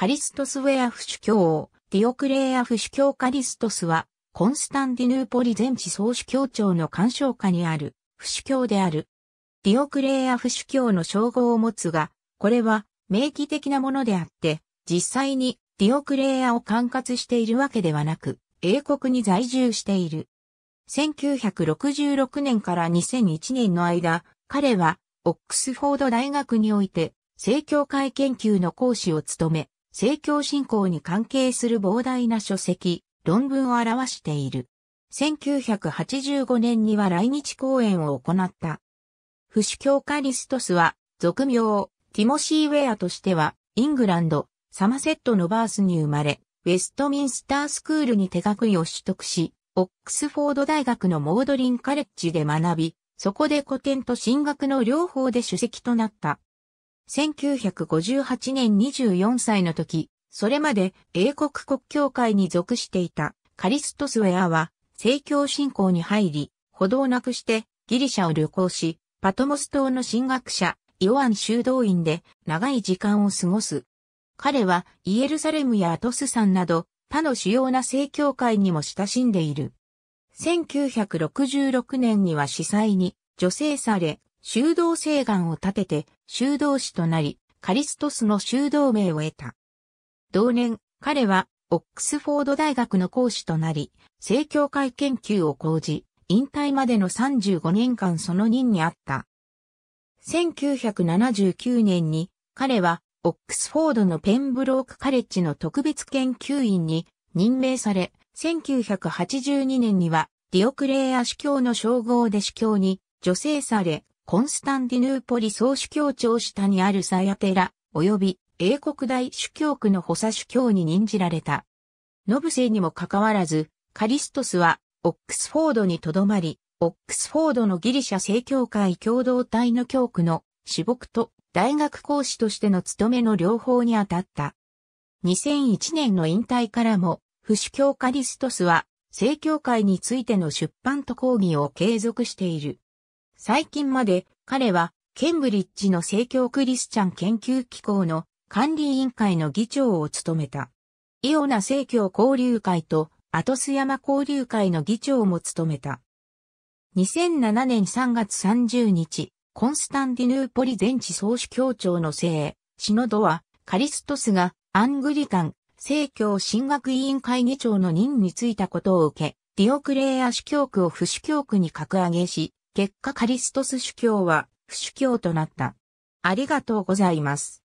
カリストスウェアフ主教、ディオクレイアフ主教カリストスは、コンスタンディヌーポリ全地総主教庁の干渉下にある、不主教である。ディオクレイアフ主教の称号を持つが、これは、明記的なものであって、実際にディオクレイアを管轄しているわけではなく、英国に在住している。1966年から2001年の間、彼は、オックスフォード大学において、正教会研究の講師を務め、政教信仰に関係する膨大な書籍、論文を表している。1985年には来日公演を行った。不死教科リストスは、俗名、ティモシー・ウェアとしては、イングランド、サマセットのバースに生まれ、ウェストミンスタースクールに手学位を取得し、オックスフォード大学のモードリンカレッジで学び、そこで古典と進学の両方で主席となった。1958年24歳の時、それまで英国国教会に属していたカリストスウェアは、政教信仰に入り、歩道なくしてギリシャを旅行し、パトモス島の神学者、イオアン修道院で長い時間を過ごす。彼はイエルサレムやアトスさんなど他の主要な聖教会にも親しんでいる。1966年には司祭に女性され、修道誓願を立てて修道士となり、カリストスの修道名を得た。同年、彼はオックスフォード大学の講師となり、正教会研究を講じ、引退までの35年間その任にあった。1979年に彼はオックスフォードのペンブロークカレッジの特別研究員に任命され、1982年にはディオクレーア司教の称号で司教に助成され、コンスタンディヌーポリ総主教庁下にあるサヤテラ、及び英国大主教区の補佐主教に任じられた。ノブセにもかかわらず、カリストスは、オックスフォードにとどまり、オックスフォードのギリシャ正教会共同体の教区の私牧と大学講師としての務めの両方に当たった。2001年の引退からも、不主教カリストスは、正教会についての出版と講義を継続している。最近まで彼はケンブリッジの聖教クリスチャン研究機構の管理委員会の議長を務めた。イオナ聖教交流会とアトス山交流会の議長も務めた。2007年3月30日、コンスタンディヌーポリ全地総主教庁の聖、シノドは、カリストスがアングリカン、聖教神学委員会議長の任に就いたことを受け、ディオクレーア主教区を不主教区に格上げし、結果カリストス主教は不主教となった。ありがとうございます。